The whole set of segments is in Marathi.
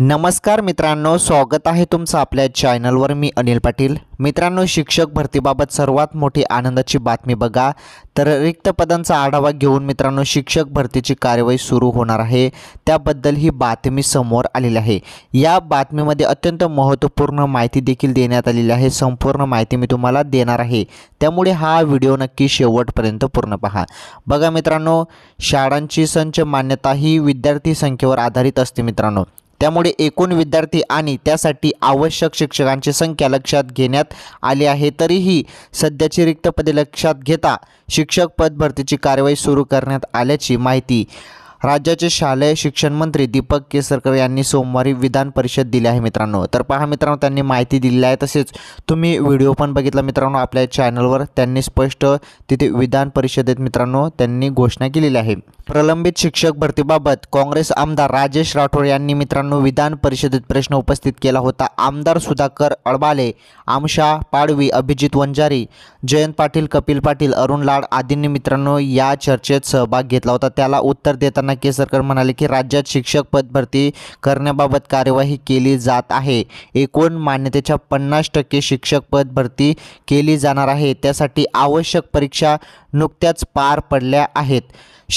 नमस्कार मित्रांनो स्वागत आहे तुमचं आपल्या चॅनलवर मी अनिल पाटील मित्रांनो शिक्षक भरतीबाबत सर्वात मोठी आनंदाची बातमी बघा तर रिक्त पदांचा आढावा घेऊन मित्रांनो शिक्षक भरतीची कार्यवाही सुरू होणार आहे त्याबद्दल ही बातमी समोर आलेली आहे या बातमीमध्ये अत्यंत महत्त्वपूर्ण माहिती देखील देण्यात आलेली आहे संपूर्ण माहिती मी तुम्हाला देणार आहे त्यामुळे हा व्हिडिओ नक्की शेवटपर्यंत पूर्ण पहा बघा मित्रांनो शाळांची संच मान्यता ही विद्यार्थी संख्येवर आधारित असते मित्रांनो त्यामुळे एकूण विद्यार्थी आणि त्यासाठी आवश्यक शिक्षकांची संख्या लक्षात घेण्यात आली आहे तरीही सध्याची रिक्त पदे लक्षात घेता शिक्षक पद भरतीची कारवाई सुरू करण्यात आल्याची माहिती राज्याचे शालेय शिक्षण मंत्री दीपक केसरकर यांनी सोमवारी विधान परिषद दिली आहे मित्रांनो तर पहा मित्रांनो त्यांनी माहिती दिली आहे तसेच तुम्ही व्हिडिओ पण बघितला मित्रांनो आपल्या चॅनलवर त्यांनी स्पष्ट तिथे विधान परिषदेत मित्रांनो त्यांनी घोषणा केलेली आहे प्रलंबित शिक्षक भरतीबाबत काँग्रेस आमदार राजेश राठोड यांनी मित्रांनो विधान परिषदेत प्रश्न उपस्थित केला होता आमदार सुधाकर अळबाले आमशा पाडवी अभिजित वंजारी जयंत पाटील कपिल पाटील अरुण लाड आदींनी मित्रांनो या चर्चेत सहभाग घेतला होता त्याला उत्तर देताना असताना केसरकर सरकार म्हणाले की राज्यात शिक्षक पद भरती करण्याबाबत कार्यवाही केली जात आहे एकूण मान्यतेच्या पन्नास टक्के शिक्षक भरती केली जाणार आहे त्यासाठी आवश्यक परीक्षा नुकत्याच पार पडल्या आहेत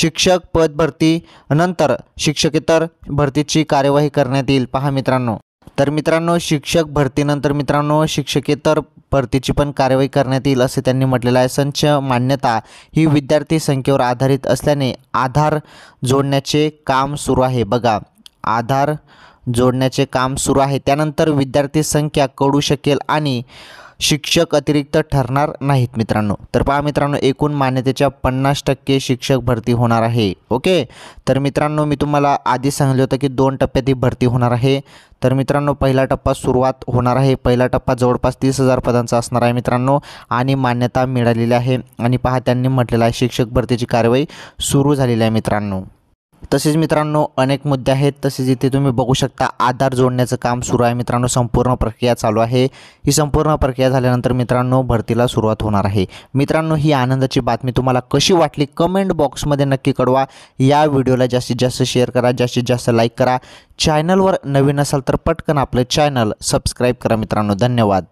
शिक्षक पद भरती नंतर शिक्षकेतर भरतीची कार्यवाही करण्यात येईल पहा मित्रांनो तर मित्रांनो शिक्षक भरतीनंतर मित्रांनो शिक्षकेतर भरतीची पण कारवाई करण्यात येईल असे त्यांनी म्हटलेलं आहे संच मान्यता ही विद्यार्थी संख्येवर आधारित असल्याने आधार जोडण्याचे काम सुरू आहे बघा आधार जोडण्याचे काम सुरू आहे त्यानंतर विद्यार्थी संख्या कळू शकेल आणि शिक्षक अतिरिक्त ठरणार नाहीत मित्रांनो तर पहा मित्रांनो एकूण मान्यतेच्या पन्नास टक्के शिक्षक भरती होणार आहे ओके तर मित्रांनो मी तुम्हाला आधी सांगितलं होतं की दोन टप्प्यात ही भरती होणार आहे तर मित्रांनो पहिला टप्पा सुरुवात होणार आहे पहिला टप्पा जवळपास तीस हजार पदांचा असणार आहे मित्रांनो आणि मान्यता मिळालेली आहे आणि पहा त्यांनी म्हटलेलं आहे शिक्षक भरतीची कारवाई सुरू झालेली आहे मित्रांनो तसेच मित्रांनो अनेक मुद्दे आहेत तसेच इथे तुम्ही बघू शकता आधार जोडण्याचं काम सुरू आहे मित्रांनो संपूर्ण प्रक्रिया चालू आहे ही संपूर्ण प्रक्रिया झाल्यानंतर मित्रांनो भरतीला सुरुवात होणार आहे मित्रांनो ही आनंदाची बातमी तुम्हाला कशी वाटली कमेंट बॉक्समध्ये नक्की कळवा या व्हिडिओला जास्तीत जास्त शेअर करा जास्तीत जास्त लाईक करा चॅनलवर नवीन असाल तर पटकन आपलं चॅनल सबस्क्राईब करा मित्रांनो धन्यवाद